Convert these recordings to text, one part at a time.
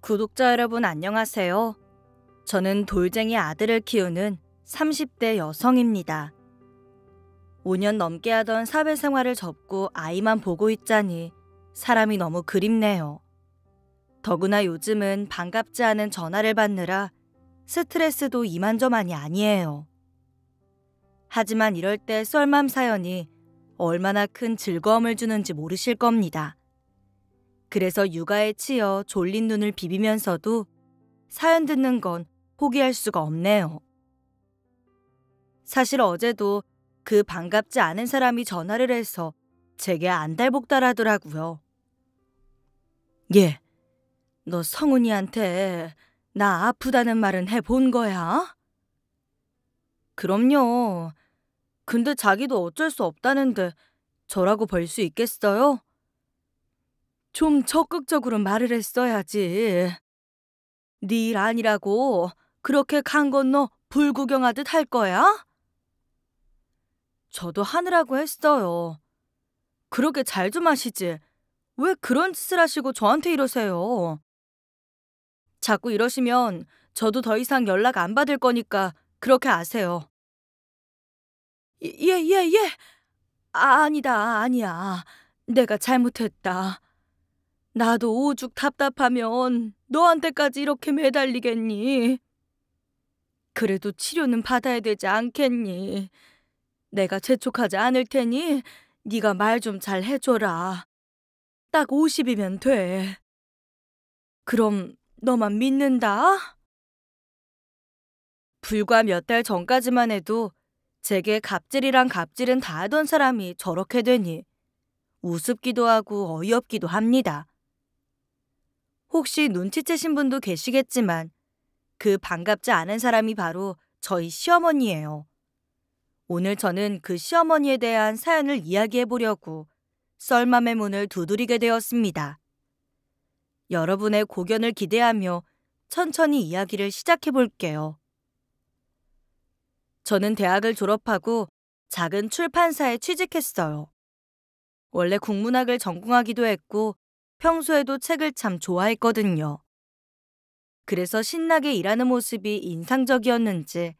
구독자 여러분 안녕하세요. 저는 돌쟁이 아들을 키우는 30대 여성입니다. 5년 넘게 하던 사회생활을 접고 아이만 보고 있자니 사람이 너무 그립네요. 더구나 요즘은 반갑지 않은 전화를 받느라 스트레스도 이만저만이 아니에요. 하지만 이럴 때 썰맘 사연이 얼마나 큰 즐거움을 주는지 모르실 겁니다. 그래서 육아에 치여 졸린 눈을 비비면서도 사연 듣는 건 포기할 수가 없네요. 사실 어제도 그 반갑지 않은 사람이 전화를 해서 제게 안달복달하더라고요. 예, 너 성훈이한테 나 아프다는 말은 해 본 거야? 그럼요. 근데 자기도 어쩔 수 없다는데 저라고 벌 수 있겠어요? 좀 적극적으로 말을 했어야지. 네 일 아니라고 그렇게 간 건 너 불 구경하듯 할 거야? 저도 하느라고 했어요. 그렇게 잘 좀 하시지. 왜 그런 짓을 하시고 저한테 이러세요? 자꾸 이러시면 저도 더 이상 연락 안 받을 거니까 그렇게 아세요. 예, 예, 예. 아, 아니다, 아니야. 내가 잘못했다. 나도 오죽 답답하면 너한테까지 이렇게 매달리겠니? 그래도 치료는 받아야 되지 않겠니? 내가 재촉하지 않을 테니 네가 말 좀 잘 해줘라. 딱 50이면 돼. 그럼 너만 믿는다? 불과 몇 달 전까지만 해도 제게 갑질이랑 갑질은 다 하던 사람이 저렇게 되니 우습기도 하고 어이없기도 합니다. 혹시 눈치채신 분도 계시겠지만 그 반갑지 않은 사람이 바로 저희 시어머니예요. 오늘 저는 그 시어머니에 대한 사연을 이야기해 보려고 썰맘의 문을 두드리게 되었습니다. 여러분의 고견을 기대하며 천천히 이야기를 시작해 볼게요. 저는 대학을 졸업하고 작은 출판사에 취직했어요. 원래 국문학을 전공하기도 했고 평소에도 책을 참 좋아했거든요. 그래서 신나게 일하는 모습이 인상적이었는지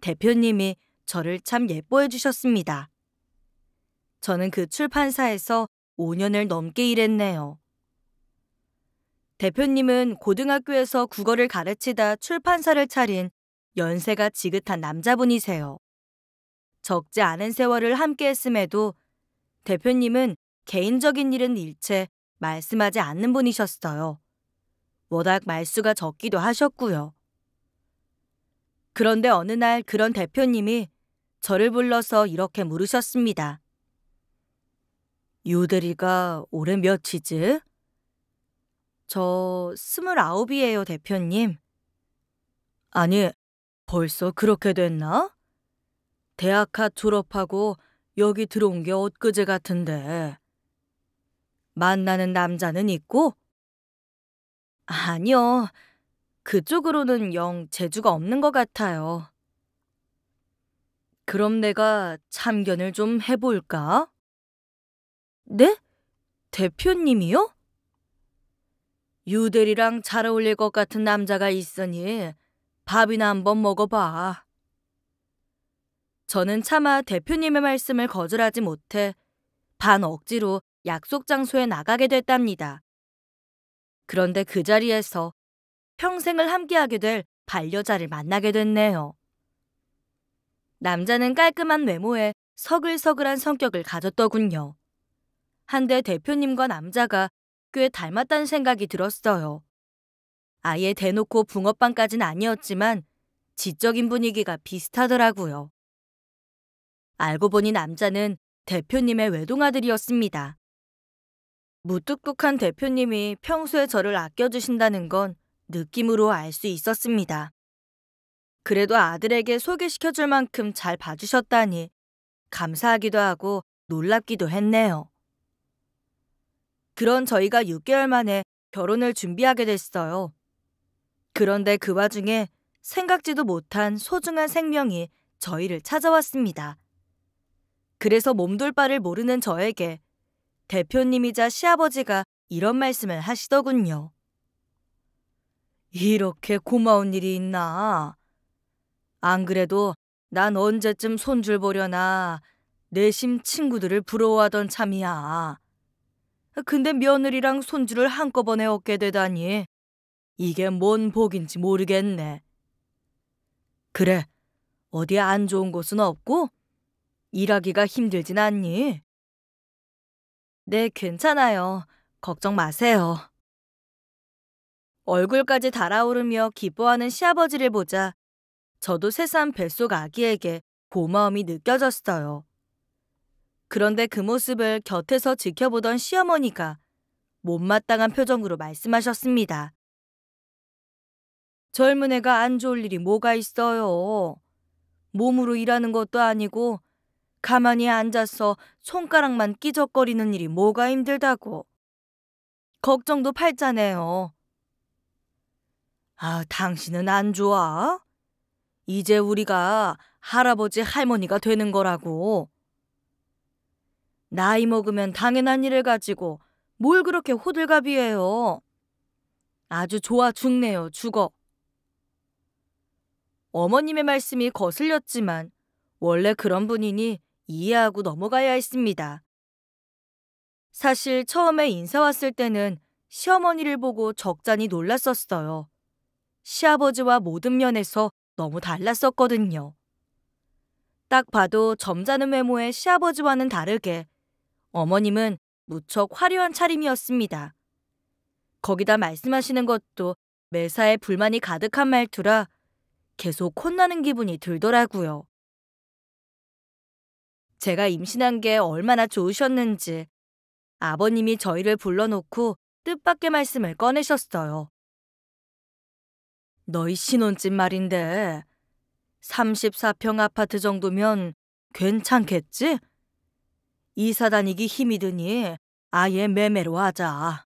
대표님이 저를 참 예뻐해 주셨습니다. 저는 그 출판사에서 5년을 넘게 일했네요. 대표님은 고등학교에서 국어를 가르치다 출판사를 차린 연세가 지긋한 남자분이세요. 적지 않은 세월을 함께 했음에도 대표님은 개인적인 일은 일체 말씀하지 않는 분이셨어요. 워낙 말수가 적기도 하셨고요. 그런데 어느 날 그런 대표님이 저를 불러서 이렇게 물으셨습니다. 유대리가 올해 몇이지? 저 스물아홉이에요, 대표님. 아니, 벌써 그렇게 됐나? 대학가 졸업하고 여기 들어온 게 엊그제 같은데. 만나는 남자는 있고? 아니요. 그쪽으로는 영 재주가 없는 것 같아요. 그럼 내가 참견을 좀 해볼까? 네? 대표님이요? 유대리랑 잘 어울릴 것 같은 남자가 있으니 밥이나 한번 먹어봐. 저는 차마 대표님의 말씀을 거절하지 못해 반 억지로 약속 장소에 나가게 됐답니다. 그런데 그 자리에서 평생을 함께하게 될 반려자를 만나게 됐네요. 남자는 깔끔한 외모에 서글서글한 성격을 가졌더군요. 한데 대표님과 남자가 꽤 닮았다는 생각이 들었어요. 아예 대놓고 붕어빵까진 아니었지만 지적인 분위기가 비슷하더라고요. 알고 보니 남자는 대표님의 외동아들이었습니다. 무뚝뚝한 대표님이 평소에 저를 아껴주신다는 건 느낌으로 알 수 있었습니다. 그래도 아들에게 소개시켜줄 만큼 잘 봐주셨다니 감사하기도 하고 놀랍기도 했네요. 그런 저희가 6개월 만에 결혼을 준비하게 됐어요. 그런데 그 와중에 생각지도 못한 소중한 생명이 저희를 찾아왔습니다. 그래서 몸둘 바를 모르는 저에게 대표님이자 시아버지가 이런 말씀을 하시더군요. 이렇게 고마운 일이 있나? 안 그래도 난 언제쯤 손줄 보려나 내심 친구들을 부러워하던 참이야. 근데 며느리랑 손주를 한꺼번에 얻게 되다니 이게 뭔 복인지 모르겠네. 그래, 어디 안 좋은 곳은 없고? 일하기가 힘들진 않니? 네, 괜찮아요. 걱정 마세요. 얼굴까지 달아오르며 기뻐하는 시아버지를 보자 저도 새삼 뱃속 아기에게 고마움이 느껴졌어요. 그런데 그 모습을 곁에서 지켜보던 시어머니가 못마땅한 표정으로 말씀하셨습니다. 젊은 애가 안 좋을 일이 뭐가 있어요. 몸으로 일하는 것도 아니고 가만히 앉아서 손가락만 끼적거리는 일이 뭐가 힘들다고. 걱정도 팔자네요. 아, 당신은 안 좋아? 이제 우리가 할아버지 할머니가 되는 거라고. 나이 먹으면 당연한 일을 가지고 뭘 그렇게 호들갑이에요. 아주 좋아 죽네요, 죽어. 어머님의 말씀이 거슬렸지만 원래 그런 분이니 이해하고 넘어가야 했습니다. 사실 처음에 인사 왔을 때는 시어머니를 보고 적잖이 놀랐었어요. 시아버지와 모든 면에서 너무 달랐었거든요. 딱 봐도 점잖은 외모의 시아버지와는 다르게 어머님은 무척 화려한 차림이었습니다. 거기다 말씀하시는 것도 매사에 불만이 가득한 말투라 계속 혼나는 기분이 들더라고요. 제가 임신한 게 얼마나 좋으셨는지 아버님이 저희를 불러놓고 뜻밖의 말씀을 꺼내셨어요. 너희 신혼집 말인데 34평 아파트 정도면 괜찮겠지? 이사 다니기 힘이 드니 아예 매매로 하자.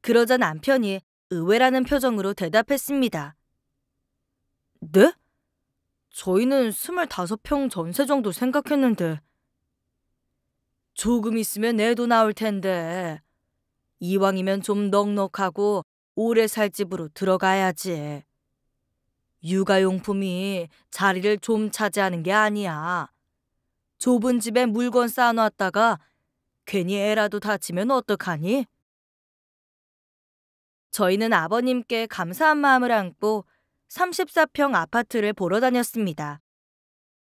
그러자 남편이 의외라는 표정으로 대답했습니다. 네? 저희는 25평 전세 정도 생각했는데 조금 있으면 내도 나올 텐데 이왕이면 좀 넉넉하고 오래 살 집으로 들어가야지. 육아용품이 자리를 좀 차지하는 게 아니야. 좁은 집에 물건 쌓아놨다가 괜히 애라도 다치면 어떡하니? 저희는 아버님께 감사한 마음을 안고 34평 아파트를 보러 다녔습니다.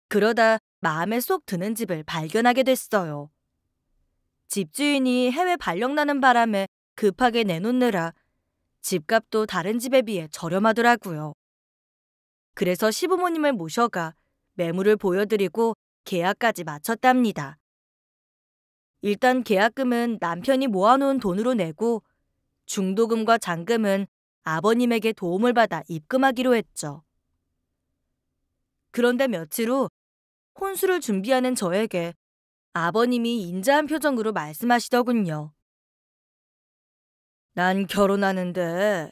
그러다 마음에 쏙 드는 집을 발견하게 됐어요. 집주인이 해외 발령나는 바람에 급하게 내놓느라 집값도 다른 집에 비해 저렴하더라고요. 그래서 시부모님을 모셔가 매물을 보여드리고 계약까지 마쳤답니다. 일단 계약금은 남편이 모아놓은 돈으로 내고 중도금과 잔금은 아버님에게 도움을 받아 입금하기로 했죠. 그런데 며칠 후 혼수를 준비하는 저에게 아버님이 인자한 표정으로 말씀하시더군요. 난 결혼하는데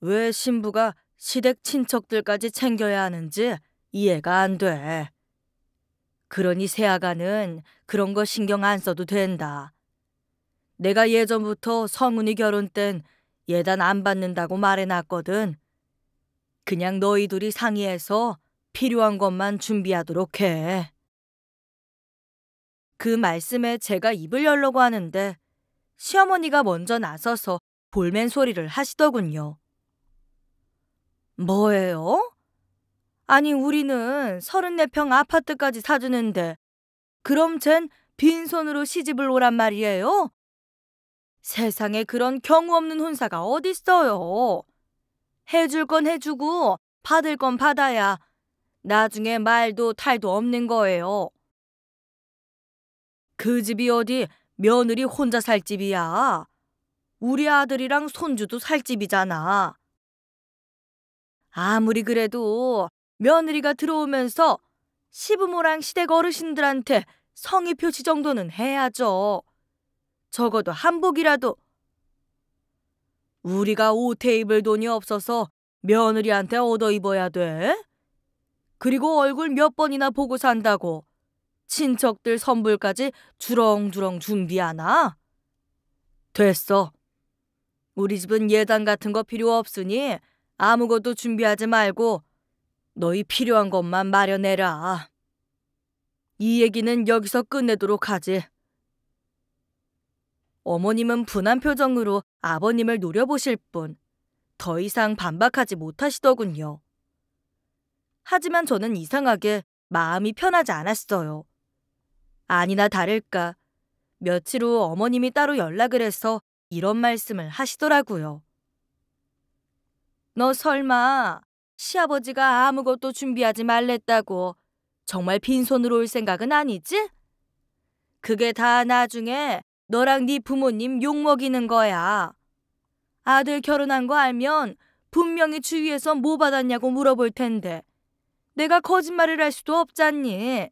왜 신부가 시댁 친척들까지 챙겨야 하는지 이해가 안 돼. 그러니 새아가는 그런 거 신경 안 써도 된다. 내가 예전부터 성훈이 결혼 땐 예단 안 받는다고 말해놨거든. 그냥 너희 둘이 상의해서 필요한 것만 준비하도록 해. 그 말씀에 제가 입을 열려고 하는데 시어머니가 먼저 나서서 볼멘 소리를 하시더군요. 뭐예요? 아니 우리는 34평 아파트까지 사주는데 그럼 쟨 빈손으로 시집을 오란 말이에요? 세상에 그런 경우 없는 혼사가 어딨어요. 해줄 건 해주고 받을 건 받아야 나중에 말도 탈도 없는 거예요. 그 집이 어디 며느리 혼자 살 집이야. 우리 아들이랑 손주도 살 집이잖아. 아무리 그래도 며느리가 들어오면서 시부모랑 시댁 어르신들한테 성의 표시 정도는 해야죠. 적어도 한복이라도. 우리가 옷에 입을 돈이 없어서 며느리한테 얻어 입어야 돼? 그리고 얼굴 몇 번이나 보고 산다고. 친척들 선불까지 주렁주렁 준비하나? 됐어. 우리 집은 예단 같은 거 필요 없으니 아무것도 준비하지 말고 너희 필요한 것만 마련해라. 이 얘기는 여기서 끝내도록 하지. 어머님은 분한 표정으로 아버님을 노려보실 뿐 더 이상 반박하지 못하시더군요. 하지만 저는 이상하게 마음이 편하지 않았어요. 아니나 다를까 며칠 후 어머님이 따로 연락을 해서 이런 말씀을 하시더라고요. 너 설마 시아버지가 아무것도 준비하지 말랬다고 정말 빈손으로 올 생각은 아니지? 그게 다 나중에 너랑 네 부모님 욕먹이는 거야. 아들 결혼한 거 알면 분명히 주위에서 뭐 받았냐고 물어볼 텐데 내가 거짓말을 할 수도 없잖니.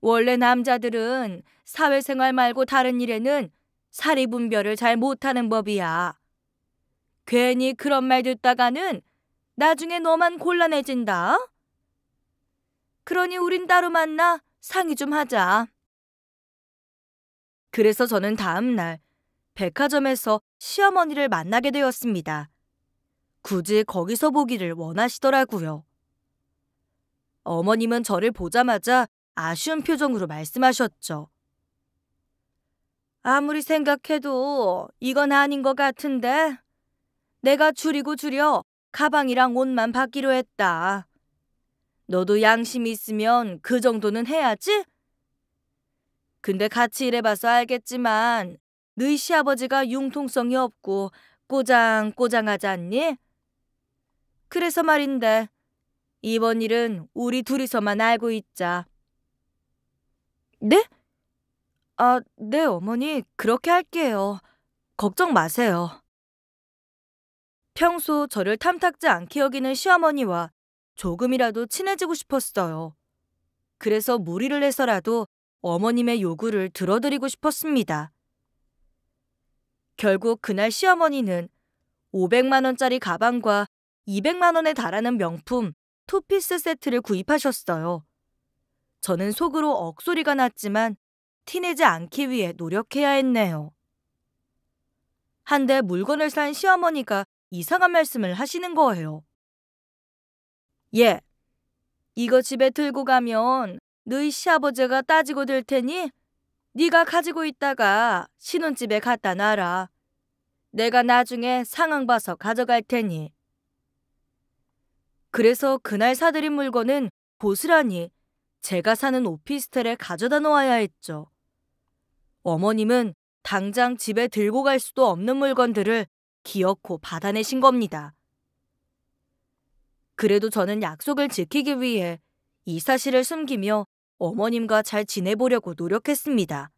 원래 남자들은 사회생활 말고 다른 일에는 사리 분별을 잘 못하는 법이야. 괜히 그런 말 듣다가는 나중에 너만 곤란해진다. 그러니 우린 따로 만나 상의 좀 하자. 그래서 저는 다음 날 백화점에서 시어머니를 만나게 되었습니다. 굳이 거기서 보기를 원하시더라고요. 어머님은 저를 보자마자 아쉬운 표정으로 말씀하셨죠. 아무리 생각해도 이건 아닌 것 같은데 내가 줄이고 줄여 가방이랑 옷만 받기로 했다. 너도 양심이 있으면 그 정도는 해야지? 근데 같이 일해봐서 알겠지만 너희 시아버지가 융통성이 없고 꼬장꼬장하지 않니? 그래서 말인데 이번 일은 우리 둘이서만 알고 있자. 네? 아, 네 어머니 그렇게 할게요. 걱정 마세요. 평소 저를 탐탁지 않게 여기는 시어머니와 조금이라도 친해지고 싶었어요. 그래서 무리를 해서라도 어머님의 요구를 들어드리고 싶었습니다. 결국 그날 시어머니는 500만원짜리 가방과 200만원에 달하는 명품 투피스 세트를 구입하셨어요. 저는 속으로 억소리가 났지만 티내지 않기 위해 노력해야 했네요. 한데 물건을 산 시어머니가 이상한 말씀을 하시는 거예요. 예, 이거 집에 들고 가면 너희 시아버지가 따지고 들 테니 네가 가지고 있다가 신혼집에 갖다 놔라. 내가 나중에 상황 봐서 가져갈 테니. 그래서 그날 사들인 물건은 고스란히 제가 사는 오피스텔에 가져다 놓아야 했죠. 어머님은 당장 집에 들고 갈 수도 없는 물건들을 기어코 받아내신 겁니다. 그래도 저는 약속을 지키기 위해 이 사실을 숨기며 어머님과 잘 지내보려고 노력했습니다.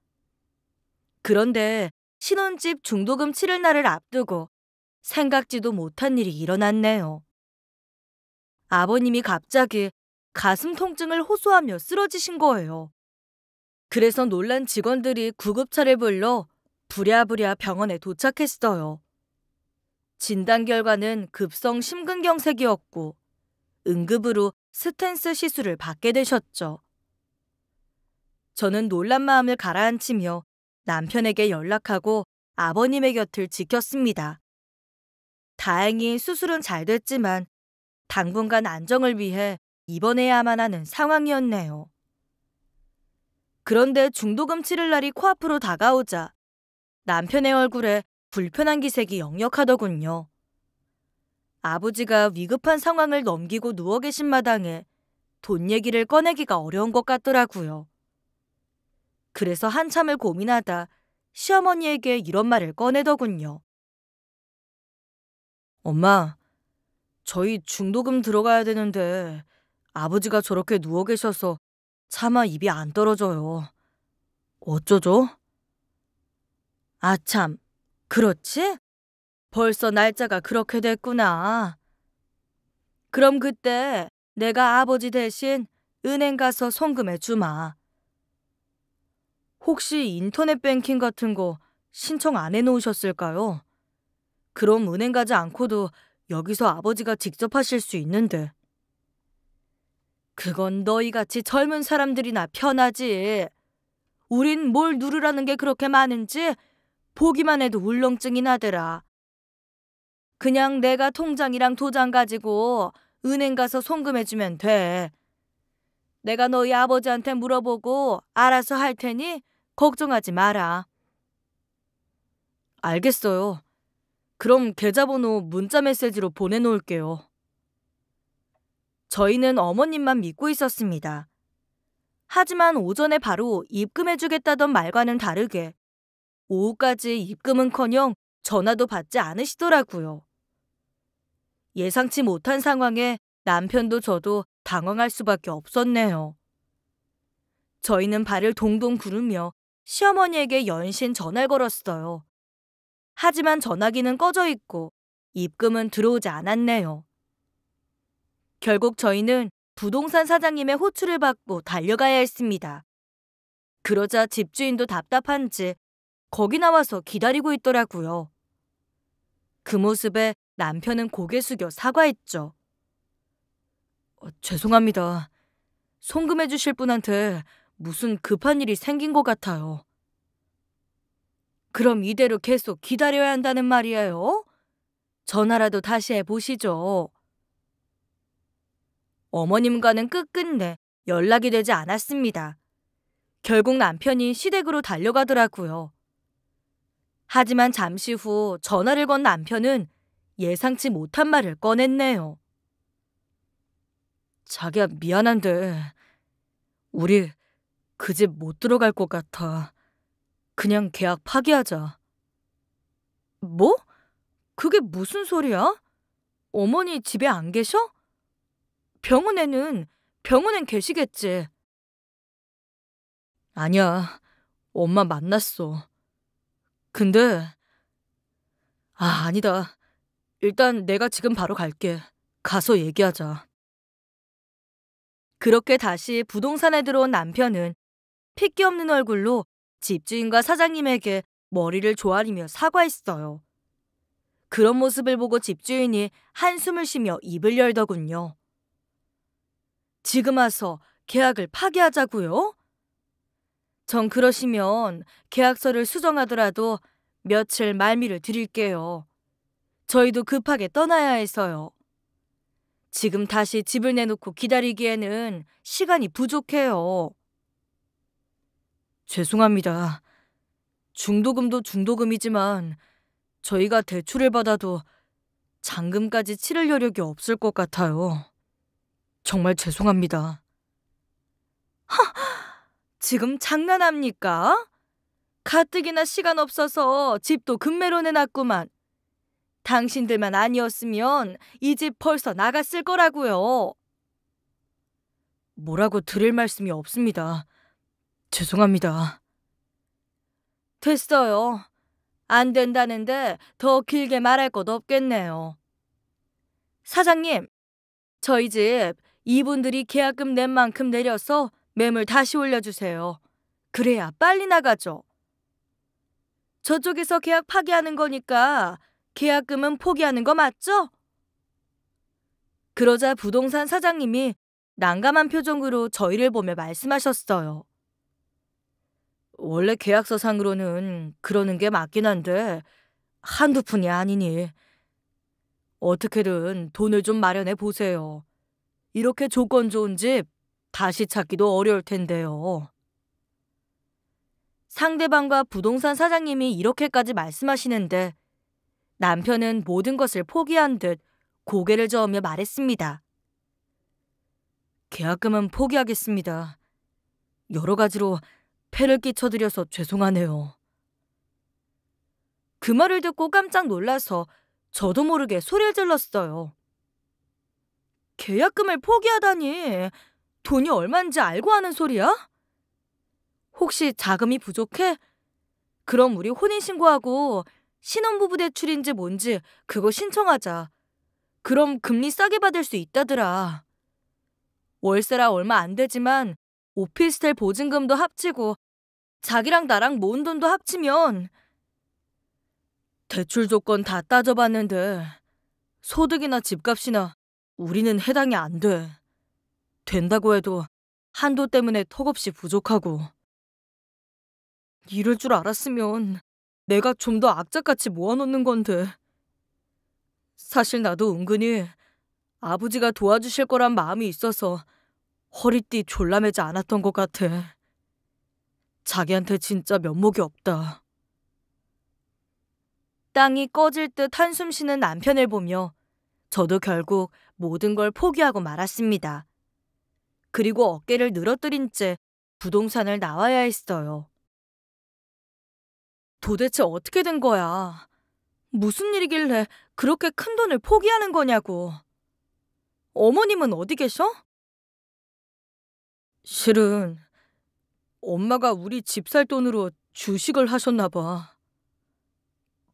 그런데 신혼집 중도금 치를 날을 앞두고 생각지도 못한 일이 일어났네요. 아버님이 갑자기 가슴 통증을 호소하며 쓰러지신 거예요. 그래서 놀란 직원들이 구급차를 불러 부랴부랴 병원에 도착했어요. 진단 결과는 급성 심근경색이었고 응급으로 스탠스 시술을 받게 되셨죠. 저는 놀란 마음을 가라앉히며 남편에게 연락하고 아버님의 곁을 지켰습니다. 다행히 수술은 잘 됐지만 당분간 안정을 위해 입원해야만 하는 상황이었네요. 그런데 중도금 치를 날이 코앞으로 다가오자 남편의 얼굴에 불편한 기색이 역력하더군요. 아버지가 위급한 상황을 넘기고 누워 계신 마당에 돈 얘기를 꺼내기가 어려운 것 같더라고요. 그래서 한참을 고민하다 시어머니에게 이런 말을 꺼내더군요. 엄마, 저희 중도금 들어가야 되는데 아버지가 저렇게 누워 계셔서 차마 입이 안 떨어져요. 어쩌죠? 아참, 그렇지? 벌써 날짜가 그렇게 됐구나. 그럼 그때 내가 아버지 대신 은행 가서 송금해 주마. 혹시 인터넷 뱅킹 같은 거 신청 안 해놓으셨을까요? 그럼 은행 가지 않고도 여기서 아버지가 직접 하실 수 있는데. 그건 너희 같이 젊은 사람들이나 편하지. 우린 뭘 누르라는 게 그렇게 많은지 보기만 해도 울렁증이 나더라. 그냥 내가 통장이랑 도장 가지고 은행 가서 송금해주면 돼. 내가 너희 아버지한테 물어보고 알아서 할 테니 걱정하지 마라. 알겠어요. 그럼 계좌번호 문자 메시지로 보내놓을게요. 저희는 어머님만 믿고 있었습니다. 하지만 오전에 바로 입금해주겠다던 말과는 다르게 오후까지 입금은커녕 전화도 받지 않으시더라고요. 예상치 못한 상황에 남편도 저도 당황할 수밖에 없었네요. 저희는 발을 동동 구르며 시어머니에게 연신 전화를 걸었어요. 하지만 전화기는 꺼져 있고 입금은 들어오지 않았네요. 결국 저희는 부동산 사장님의 호출을 받고 달려가야 했습니다. 그러자 집주인도 답답한지 거기 나와서 기다리고 있더라고요. 그 모습에 남편은 고개 숙여 사과했죠. 어, 죄송합니다. 송금해 주실 분한테 무슨 급한 일이 생긴 것 같아요. 그럼 이대로 계속 기다려야 한다는 말이에요? 전화라도 다시 해보시죠. 어머님과는 끝끝내 연락이 되지 않았습니다. 결국 남편이 시댁으로 달려가더라고요. 하지만 잠시 후 전화를 건 남편은 예상치 못한 말을 꺼냈네요. 자기야, 미안한데, 우리 그집못 들어갈 것 같아. 그냥 계약 파기하자. 뭐? 그게 무슨 소리야? 어머니 집에 안 계셔? 병원에는, 병원엔 계시겠지. 아니야. 엄마 만났어. 근데, 아, 아니다. 일단 내가 지금 바로 갈게. 가서 얘기하자. 그렇게 다시 부동산에 들어온 남편은 핏기 없는 얼굴로 집주인과 사장님에게 머리를 조아리며 사과했어요. 그런 모습을 보고 집주인이 한숨을 쉬며 입을 열더군요. 지금 와서 계약을 파기하자고요? 전 그러시면 계약서를 수정하더라도 며칠 말미를 드릴게요. 저희도 급하게 떠나야 해서요. 지금 다시 집을 내놓고 기다리기에는 시간이 부족해요. 죄송합니다. 중도금도 중도금이지만 저희가 대출을 받아도 잔금까지 치를 여력이 없을 것 같아요. 정말 죄송합니다. 하, 지금 장난합니까? 가뜩이나 시간 없어서 집도 금매로 내놨구만. 당신들만 아니었으면 이 집 벌써 나갔을 거라고요. 뭐라고 드릴 말씀이 없습니다. 죄송합니다. 됐어요. 안 된다는데 더 길게 말할 것 없겠네요. 사장님, 저희 집 이분들이 계약금 낸 만큼 내려서 매물 다시 올려주세요. 그래야 빨리 나가죠. 저쪽에서 계약 파기하는 거니까 계약금은 포기하는 거 맞죠? 그러자 부동산 사장님이 난감한 표정으로 저희를 보며 말씀하셨어요. 원래 계약서상으로는 그러는 게 맞긴 한데 한두 푼이 아니니 어떻게든 돈을 좀 마련해 보세요. 이렇게 조건 좋은 집 다시 찾기도 어려울 텐데요. 상대방과 부동산 사장님이 이렇게까지 말씀하시는데 남편은 모든 것을 포기한 듯 고개를 저으며 말했습니다. 계약금은 포기하겠습니다. 여러 가지로 폐를 끼쳐드려서 죄송하네요. 그 말을 듣고 깜짝 놀라서 저도 모르게 소리를 질렀어요. 계약금을 포기하다니 돈이 얼만지 알고 하는 소리야? 혹시 자금이 부족해? 그럼 우리 혼인신고하고 신혼부부 대출인지 뭔지 그거 신청하자. 그럼 금리 싸게 받을 수 있다더라. 월세라 얼마 안 되지만 오피스텔 보증금도 합치고 자기랑 나랑 모은 돈도 합치면 대출 조건 다 따져봤는데 소득이나 집값이나 우리는 해당이 안 돼. 된다고 해도 한도 때문에 턱없이 부족하고. 이럴 줄 알았으면 내가 좀 더 악착같이 모아놓는 건데. 사실 나도 은근히 아버지가 도와주실 거란 마음이 있어서 허리띠 졸라매지 않았던 것 같아. 자기한테 진짜 면목이 없다. 땅이 꺼질 듯 한숨 쉬는 남편을 보며 저도 결국 모든 걸 포기하고 말았습니다. 그리고 어깨를 늘어뜨린 채 부동산을 나와야 했어요. 도대체 어떻게 된 거야? 무슨 일이길래 그렇게 큰 돈을 포기하는 거냐고. 어머님은 어디 계셔? 실은 엄마가 우리 집 살 돈으로 주식을 하셨나 봐.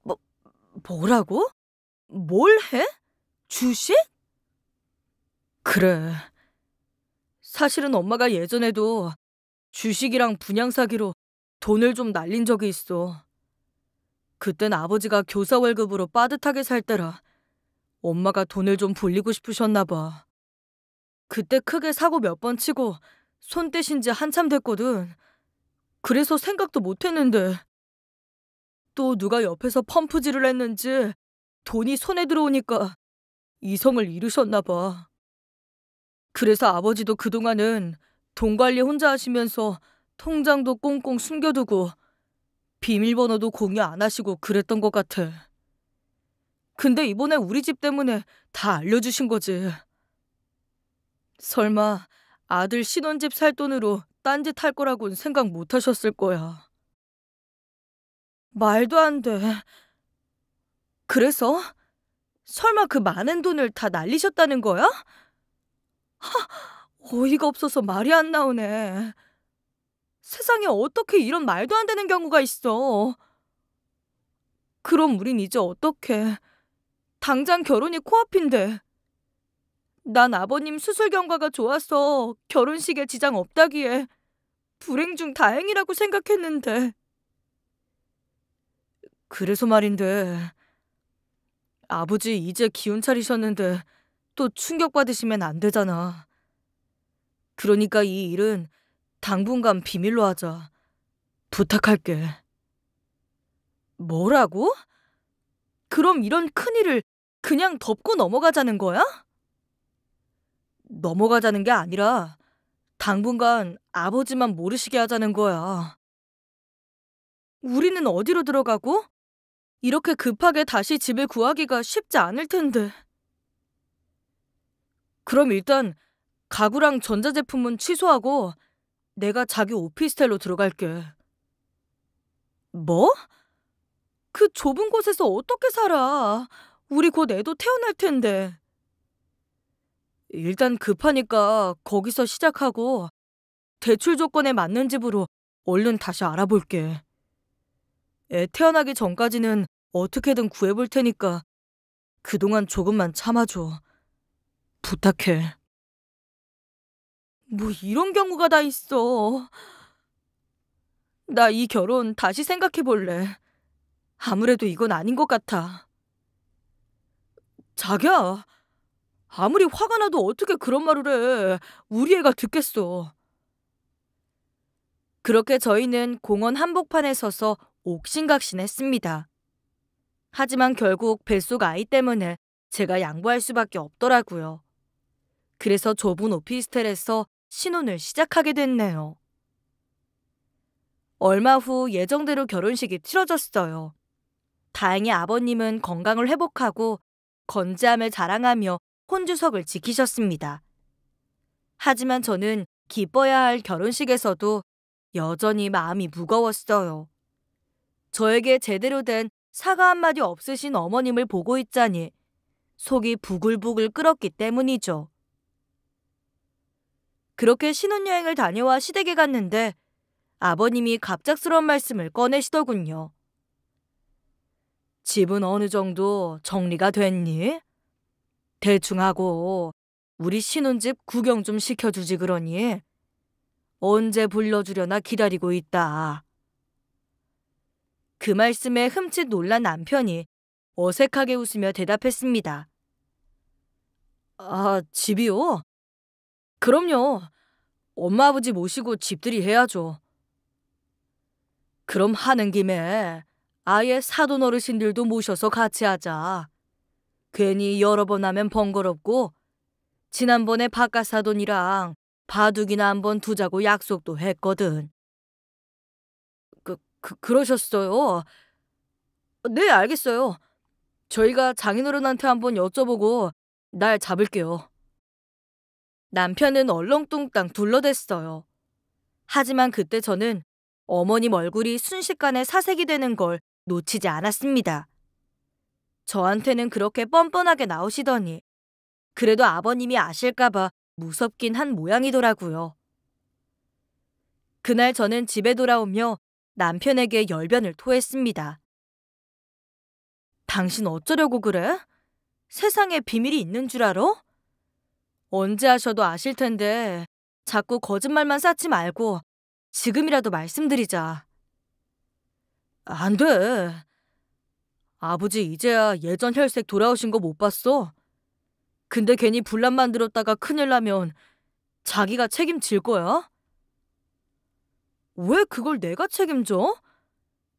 뭐 뭐라고? 뭘 해? 주식? 그래. 사실은 엄마가 예전에도 주식이랑 분양 사기로 돈을 좀 날린 적이 있어. 그땐 아버지가 교사 월급으로 빠듯하게 살 때라 엄마가 돈을 좀 불리고 싶으셨나 봐. 그때 크게 사고 몇 번 치고 손 떼신 지 한참 됐거든. 그래서 생각도 못 했는데. 또 누가 옆에서 펌프질을 했는지 돈이 손에 들어오니까 이성을 잃으셨나 봐. 그래서 아버지도 그동안은 돈 관리 혼자 하시면서 통장도 꽁꽁 숨겨두고 비밀번호도 공유 안 하시고 그랬던 것 같아. 근데 이번에 우리 집 때문에 다 알려주신 거지. 설마 아들 신혼집 살 돈으로 딴짓 할 거라고는 생각 못 하셨을 거야. 말도 안 돼. 그래서? 설마 그 많은 돈을 다 날리셨다는 거야? 하, 어이가 없어서 말이 안 나오네. 세상에 어떻게 이런 말도 안 되는 경우가 있어. 그럼 우린 이제 어떻게? 당장 결혼이 코앞인데 난 아버님 수술 경과가 좋아서 결혼식에 지장 없다기에 불행 중 다행이라고 생각했는데. 그래서 말인데 아버지 이제 기운 차리셨는데 또 충격받으시면 안 되잖아. 그러니까 이 일은 당분간 비밀로 하자. 부탁할게. 뭐라고? 그럼 이런 큰일을 그냥 덮고 넘어가자는 거야? 넘어가자는 게 아니라 당분간 아버지만 모르시게 하자는 거야. 우리는 어디로 들어가고? 이렇게 급하게 다시 집을 구하기가 쉽지 않을 텐데. 그럼 일단 가구랑 전자제품은 취소하고 내가 자기 오피스텔로 들어갈게. 뭐? 그 좁은 곳에서 어떻게 살아? 우리 곧 애도 태어날 텐데. 일단 급하니까 거기서 시작하고 대출 조건에 맞는 집으로 얼른 다시 알아볼게. 애 태어나기 전까지는 어떻게든 구해볼 테니까 그동안 조금만 참아줘. 부탁해. 뭐 이런 경우가 다 있어. 나 이 결혼 다시 생각해 볼래. 아무래도 이건 아닌 것 같아. 자기야, 아무리 화가 나도 어떻게 그런 말을 해. 우리 애가 듣겠어. 그렇게 저희는 공원 한복판에 서서 옥신각신했습니다. 하지만 결국 뱃속 아이 때문에 제가 양보할 수밖에 없더라고요. 그래서 좁은 오피스텔에서 신혼을 시작하게 됐네요. 얼마 후 예정대로 결혼식이 치러졌어요. 다행히 아버님은 건강을 회복하고 건재함을 자랑하며 혼주석을 지키셨습니다. 하지만 저는 기뻐야 할 결혼식에서도 여전히 마음이 무거웠어요. 저에게 제대로 된 사과 한마디 없으신 어머님을 보고 있자니 속이 부글부글 끓었기 때문이죠. 그렇게 신혼여행을 다녀와 시댁에 갔는데 아버님이 갑작스러운 말씀을 꺼내시더군요. 집은 어느 정도 정리가 됐니? 대충 하고 우리 신혼집 구경 좀 시켜주지 그러니 언제 불러주려나 기다리고 있다. 그 말씀에 흠칫 놀란 남편이 어색하게 웃으며 대답했습니다. 아, 집이요? 그럼요. 엄마 아버지 모시고 집들이 해야죠. 그럼 하는 김에 아예 사돈 어르신들도 모셔서 같이 하자. 괜히 여러 번 하면 번거롭고 지난번에 바깥 사돈이랑 바둑이나 한번 두자고 약속도 했거든. 그, 그 그러셨어요. 네, 알겠어요. 저희가 장인어른한테 한번 여쭤보고 날 잡을게요. 남편은 얼렁뚱땅 둘러댔어요. 하지만 그때 저는 어머님 얼굴이 순식간에 사색이 되는 걸 놓치지 않았습니다. 저한테는 그렇게 뻔뻔하게 나오시더니 그래도 아버님이 아실까봐 무섭긴 한 모양이더라고요. 그날 저는 집에 돌아오며 남편에게 열변을 토했습니다. 당신 어쩌려고 그래? 세상에 비밀이 있는 줄 알아? 언제 하셔도 아실 텐데 자꾸 거짓말만 쌓지 말고 지금이라도 말씀드리자. 안 돼. 아버지 이제야 예전 혈색 돌아오신 거 못 봤어? 근데 괜히 분란 만들었다가 큰일 나면 자기가 책임질 거야? 왜 그걸 내가 책임져?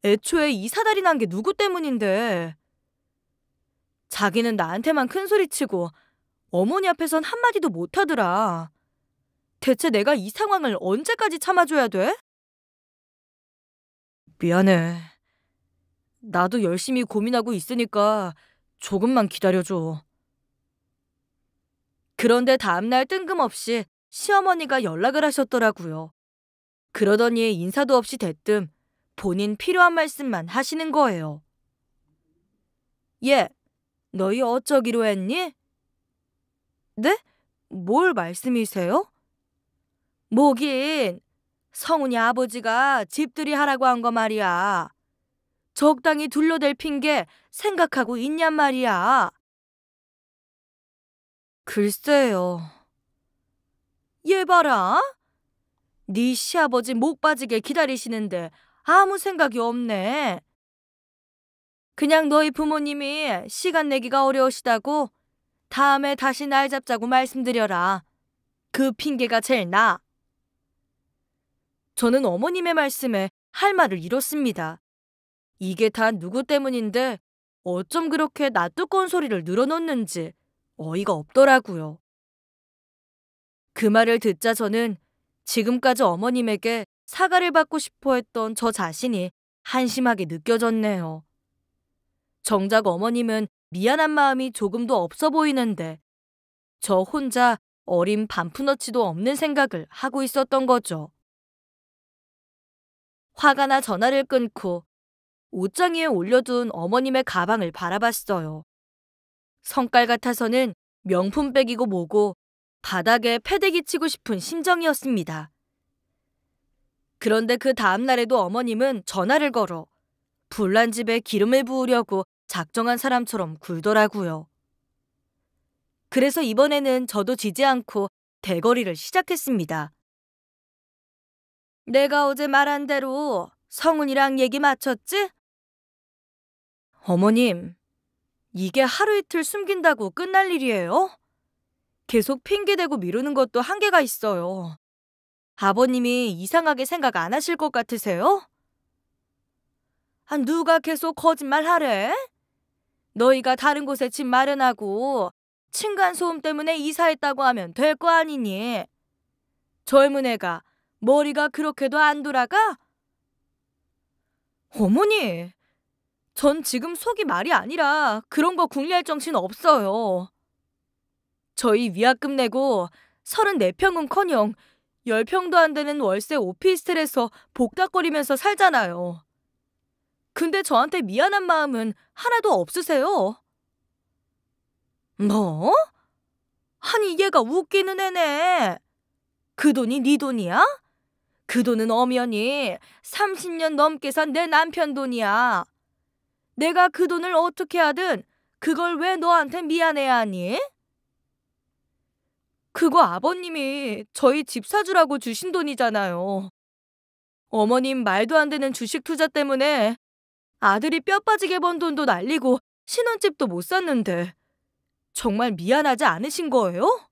애초에 이사다리난 게 누구 때문인데. 자기는 나한테만 큰소리치고 어머니 앞에선 한마디도 못하더라. 대체 내가 이 상황을 언제까지 참아줘야 돼? 미안해. 나도 열심히 고민하고 있으니까 조금만 기다려줘. 그런데 다음날 뜬금없이 시어머니가 연락을 하셨더라고요. 그러더니 인사도 없이 대뜸 본인 필요한 말씀만 하시는 거예요. 예, 너희 어쩌기로 했니? 네? 뭘 말씀이세요? 뭐긴 성훈이 아버지가 집들이 하라고 한 거 말이야. 적당히 둘러댈 핑계 생각하고 있냔 말이야. 글쎄요. 얘 봐라. 네 시아버지 목 빠지게 기다리시는데 아무 생각이 없네. 그냥 너희 부모님이 시간 내기가 어려우시다고 다음에 다시 날 잡자고 말씀드려라. 그 핑계가 제일 나. 저는 어머님의 말씀에 할 말을 잃었습니다. 이게 다 누구 때문인데 어쩜 그렇게 낯뜨꺼운 소리를 늘어놓는지 어이가 없더라고요. 그 말을 듣자 저는 지금까지 어머님에게 사과를 받고 싶어 했던 저 자신이 한심하게 느껴졌네요. 정작 어머님은 미안한 마음이 조금도 없어 보이는데 저 혼자 어린 반푼어치도 없는 생각을 하고 있었던 거죠. 화가 나 전화를 끊고 옷장 위에 올려둔 어머님의 가방을 바라봤어요. 성깔 같아서는 명품백이고 뭐고 바닥에 패대기 치고 싶은 심정이었습니다. 그런데 그 다음 날에도 어머님은 전화를 걸어 불난 집에 기름을 부으려고 작정한 사람처럼 굴더라고요. 그래서 이번에는 저도 지지 않고 대거리를 시작했습니다. 내가 어제 말한 대로 성훈이랑 얘기 마쳤지? 어머님, 이게 하루 이틀 숨긴다고 끝날 일이에요? 계속 핑계대고 미루는 것도 한계가 있어요. 아버님이 이상하게 생각 안 하실 것 같으세요? 아, 누가 계속 거짓말 하래? 너희가 다른 곳에 집 마련하고 층간 소음 때문에 이사했다고 하면 될 거 아니니? 젊은 애가 머리가 그렇게도 안 돌아가? 어머니, 전 지금 속이 말이 아니라 그런 거 궁리할 정신 없어요. 저희 위약금 내고 34평은커녕 10평도 안 되는 월세 오피스텔에서 복닥거리면서 살잖아요. 근데 저한테 미안한 마음은 하나도 없으세요. 뭐? 아니 얘가 웃기는 애네. 그 돈이 네 돈이야? 그 돈은 엄연히 30년 넘게 산 내 남편 돈이야. 내가 그 돈을 어떻게 하든 그걸 왜 너한테 미안해야 하니? 그거 아버님이 저희 집 사주라고 주신 돈이잖아요. 어머님 말도 안 되는 주식 투자 때문에 아들이 뼈 빠지게 번 돈도 날리고 신혼집도 못 샀는데 정말 미안하지 않으신 거예요?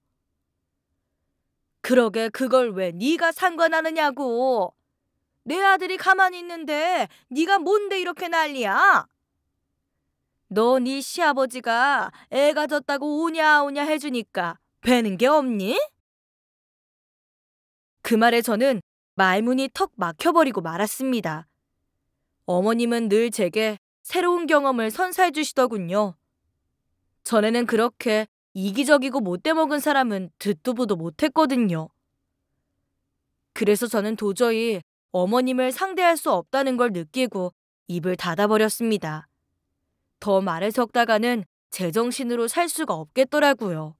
그러게 그걸 왜 네가 상관하느냐고. 내 아들이 가만히 있는데 네가 뭔데 이렇게 난리야? 너네 시아버지가 애 가졌다고 오냐오냐 해주니까 배는 게 없니? 그 말에 저는 말문이 턱 막혀버리고 말았습니다. 어머님은 늘 제게 새로운 경험을 선사해 주시더군요. 전에는 그렇게 이기적이고 못돼먹은 사람은 듣도 보도 못했거든요. 그래서 저는 도저히 어머님을 상대할 수 없다는 걸 느끼고 입을 닫아버렸습니다. 더 말을 섞다가는 제정신으로 살 수가 없겠더라고요.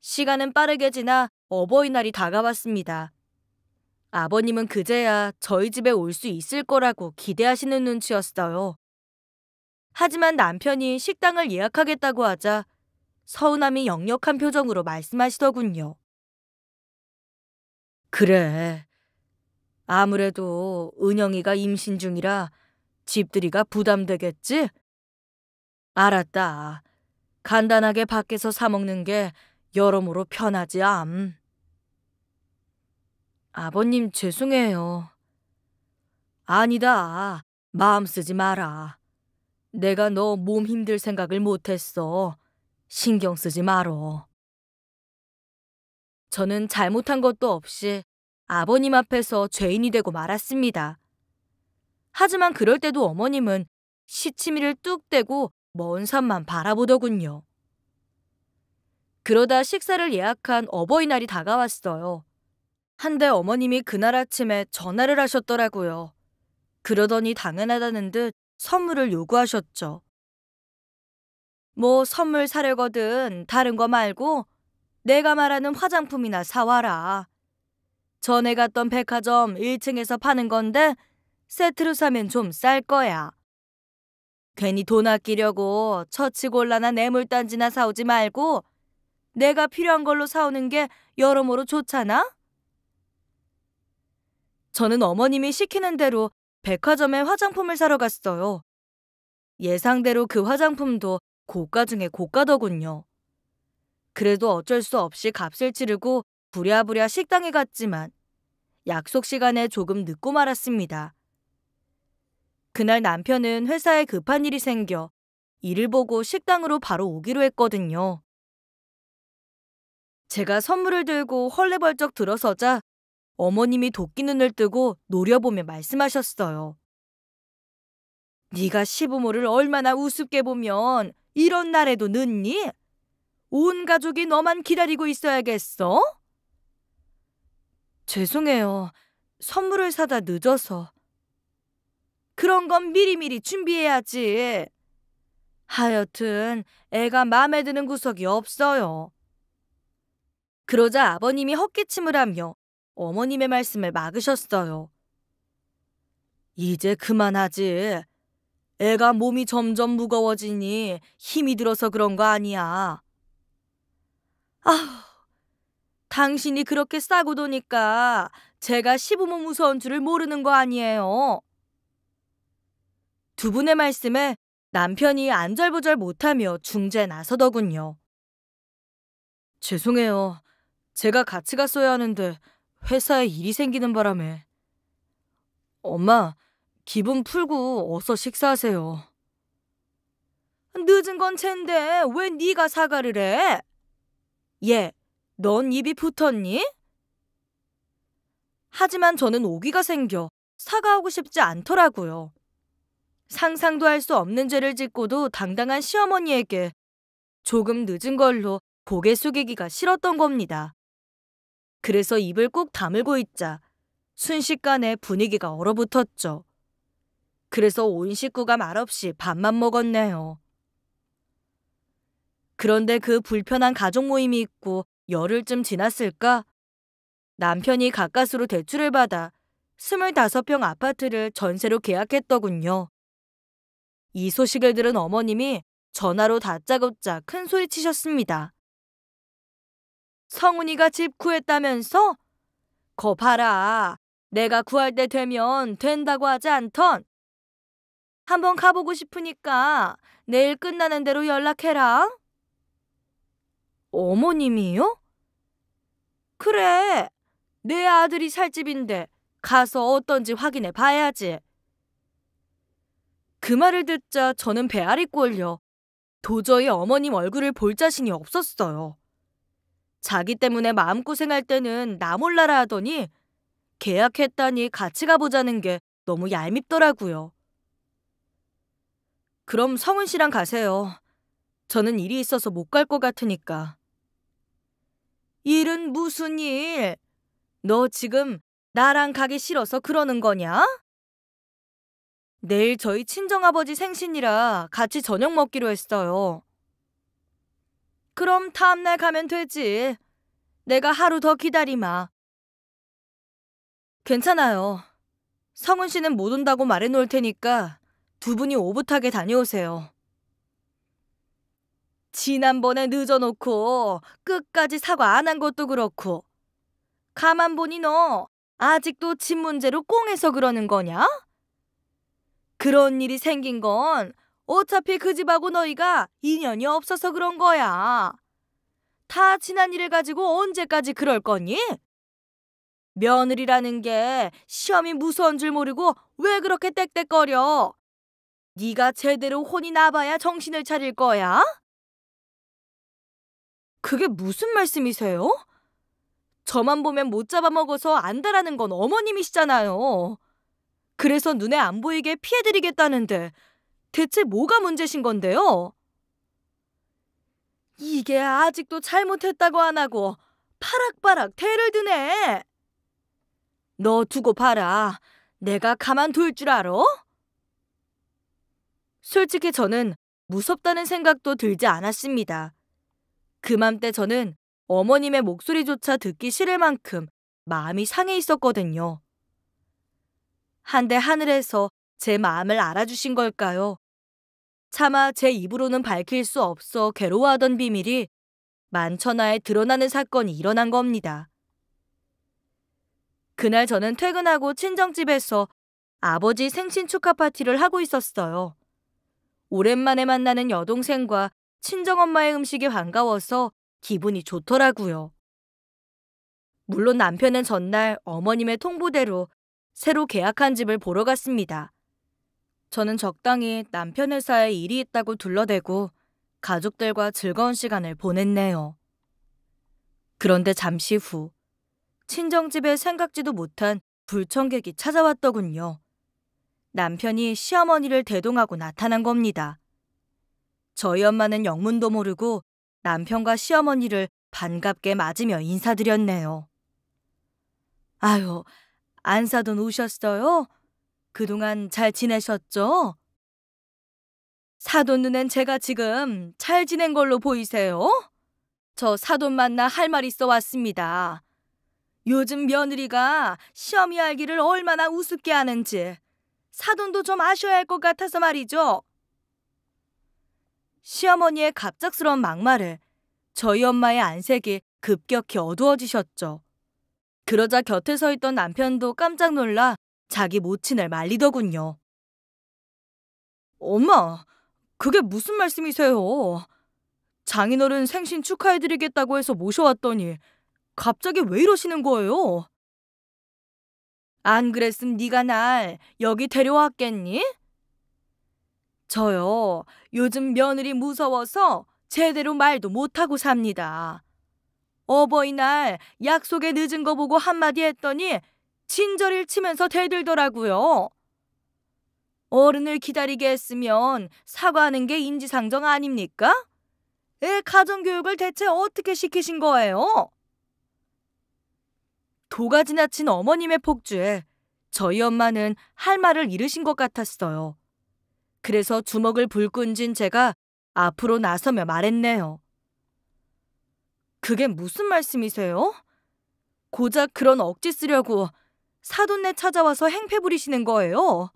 시간은 빠르게 지나 어버이날이 다가왔습니다. 아버님은 그제야 저희 집에 올 수 있을 거라고 기대하시는 눈치였어요. 하지만 남편이 식당을 예약하겠다고 하자 서운함이 역력한 표정으로 말씀하시더군요. 그래. 아무래도 은영이가 임신 중이라 집들이가 부담되겠지? 알았다. 간단하게 밖에서 사 먹는 게 여러모로 편하지 암. 아버님 죄송해요. 아니다. 마음 쓰지 마라. 내가 너 몸 힘들 생각을 못했어. 신경 쓰지 마라. 저는 잘못한 것도 없이 아버님 앞에서 죄인이 되고 말았습니다. 하지만 그럴 때도 어머님은 시치미를 뚝 떼고 먼 산만 바라보더군요. 그러다 식사를 예약한 어버이날이 다가왔어요. 한데 어머님이 그날 아침에 전화를 하셨더라고요. 그러더니 당연하다는 듯 선물을 요구하셨죠. 뭐 선물 사려거든 다른 거 말고 내가 말하는 화장품이나 사와라. 전에 갔던 백화점 1층에서 파는 건데 세트로 사면 좀 쌀 거야. 괜히 돈 아끼려고 처치곤란한 애물단지나 사오지 말고 내가 필요한 걸로 사오는 게 여러모로 좋잖아? 저는 어머님이 시키는 대로 백화점에 화장품을 사러 갔어요. 예상대로 그 화장품도 고가 중에 고가더군요. 그래도 어쩔 수 없이 값을 치르고 부랴부랴 식당에 갔지만 약속 시간에 조금 늦고 말았습니다. 그날 남편은 회사에 급한 일이 생겨 이를 보고 식당으로 바로 오기로 했거든요. 제가 선물을 들고 헐레벌쩍 들어서자 어머님이 도끼 눈을 뜨고 노려보며 말씀하셨어요. 네가 시부모를 얼마나 우습게 보면 이런 날에도 늦니? 온 가족이 너만 기다리고 있어야겠어? 죄송해요. 선물을 사다 늦어서. 그런 건 미리미리 준비해야지. 하여튼 애가 마음에 드는 구석이 없어요. 그러자 아버님이 헛기침을 하며 어머님의 말씀을 막으셨어요. 이제 그만하지. 애가 몸이 점점 무거워지니 힘이 들어서 그런 거 아니야. 아휴, 당신이 그렇게 싸고 도니까 제가 시부모 무서운 줄을 모르는 거 아니에요. 두 분의 말씀에 남편이 안절부절 못하며 중재 나서더군요. 죄송해요. 제가 같이 갔어야 하는데 회사에 일이 생기는 바람에. 엄마, 기분 풀고 어서 식사하세요. 늦은 건 쟨데 왜 네가 사과를 해? 예, 넌 입이 붙었니? 하지만 저는 오기가 생겨 사과하고 싶지 않더라고요. 상상도 할 수 없는 죄를 짓고도 당당한 시어머니에게 조금 늦은 걸로 고개 숙이기가 싫었던 겁니다. 그래서 입을 꼭 다물고 있자 순식간에 분위기가 얼어붙었죠. 그래서 온 식구가 말없이 밥만 먹었네요. 그런데 그 불편한 가족 모임이 있고 열흘쯤 지났을까? 남편이 가까스로 대출을 받아 25평 아파트를 전세로 계약했더군요. 이 소식을 들은 어머님이 전화로 다짜고짜 큰 소리치셨습니다. 성훈이가 집 구했다면서? 거 봐라. 내가 구할 때 되면 된다고 하지 않던. 한번 가보고 싶으니까 내일 끝나는 대로 연락해라. 어머님이요? 그래. 내 아들이 살 집인데 가서 어떤지 확인해 봐야지. 그 말을 듣자 저는 배알이 꼴려 도저히 어머님 얼굴을 볼 자신이 없었어요. 자기 때문에 마음고생할 때는 나 몰라라 하더니 계약했다니 같이 가보자는 게 너무 얄밉더라고요. 그럼 성은 씨랑 가세요. 저는 일이 있어서 못 갈 것 같으니까. 일은 무슨 일? 너 지금 나랑 가기 싫어서 그러는 거냐? 내일 저희 친정아버지 생신이라 같이 저녁 먹기로 했어요. 그럼 다음날 가면 되지. 내가 하루 더 기다리마. 괜찮아요. 성훈 씨는 못 온다고 말해 놓을 테니까 두 분이 오붓하게 다녀오세요. 지난번에 늦어놓고 끝까지 사과 안 한 것도 그렇고 가만 보니 너 아직도 집 문제로 꽁해서 그러는 거냐? 그런 일이 생긴 건 어차피 그 집하고 너희가 인연이 없어서 그런 거야. 다 지난 일을 가지고 언제까지 그럴 거니? 며느리라는 게 시험이 무서운 줄 모르고 왜 그렇게 떽떽거려? 네가 제대로 혼이 나봐야 정신을 차릴 거야? 그게 무슨 말씀이세요? 저만 보면 못 잡아먹어서 안다라는 건 어머님이시잖아요. 그래서 눈에 안 보이게 피해드리겠다는데 대체 뭐가 문제신 건데요? 이게 아직도 잘못했다고 안 하고 파락파락 대를 드네. 너 두고 봐라. 내가 가만둘 줄 알아? 솔직히 저는 무섭다는 생각도 들지 않았습니다. 그맘때 저는 어머님의 목소리조차 듣기 싫을 만큼 마음이 상해 있었거든요. 한데 하늘에서 제 마음을 알아주신 걸까요? 차마 제 입으로는 밝힐 수 없어 괴로워하던 비밀이 만천하에 드러나는 사건이 일어난 겁니다. 그날 저는 퇴근하고 친정집에서 아버지 생신 축하 파티를 하고 있었어요. 오랜만에 만나는 여동생과 친정엄마의 음식이 반가워서 기분이 좋더라고요. 물론 남편은 전날 어머님의 통보대로 새로 계약한 집을 보러 갔습니다. 저는 적당히 남편 회사에 일이 있다고 둘러대고 가족들과 즐거운 시간을 보냈네요. 그런데 잠시 후 친정집에 생각지도 못한 불청객이 찾아왔더군요. 남편이 시어머니를 대동하고 나타난 겁니다. 저희 엄마는 영문도 모르고 남편과 시어머니를 반갑게 맞으며 인사드렸네요. 아유, 안 사돈 오셨어요? 그동안 잘 지내셨죠? 사돈 눈엔 제가 지금 잘 지낸 걸로 보이세요? 저 사돈 만나 할 말 있어 왔습니다. 요즘 며느리가 시험이 알기를 얼마나 우습게 하는지 사돈도 좀 아셔야 할 것 같아서 말이죠. 시어머니의 갑작스러운 막말에 저희 엄마의 안색이 급격히 어두워지셨죠. 그러자 곁에 서 있던 남편도 깜짝 놀라 자기 모친을 말리더군요. 엄마, 그게 무슨 말씀이세요? 장인어른 생신 축하해드리겠다고 해서 모셔왔더니 갑자기 왜 이러시는 거예요? 안 그랬음 네가 날 여기 데려왔겠니? 저요. 요즘 며느리 무서워서 제대로 말도 못하고 삽니다. 어버이날 약속에 늦은 거 보고 한마디 했더니 친절일 치면서 대들더라고요. 어른을 기다리게 했으면 사과하는 게 인지상정 아닙니까? 애 가정교육을 대체 어떻게 시키신 거예요? 도가 지나친 어머님의 폭주에 저희 엄마는 할 말을 잃으신 것 같았어요. 그래서 주먹을 불끈 쥔 제가 앞으로 나서며 말했네요. 그게 무슨 말씀이세요? 고작 그런 억지 쓰려고 사돈네 찾아와서 행패 부리시는 거예요?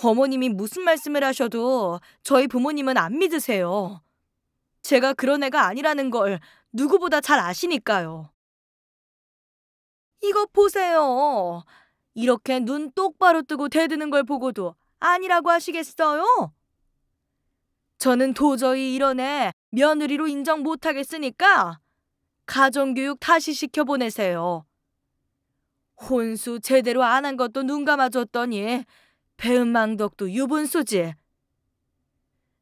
어머님이 무슨 말씀을 하셔도 저희 부모님은 안 믿으세요. 제가 그런 애가 아니라는 걸 누구보다 잘 아시니까요. 이거 보세요. 이렇게 눈 똑바로 뜨고 대드는 걸 보고도 아니라고 하시겠어요? 저는 도저히 이런 애 며느리로 인정 못하겠으니까 가정교육 다시 시켜보내세요. 혼수 제대로 안 한 것도 눈 감아줬더니 배은망덕도 유분수지.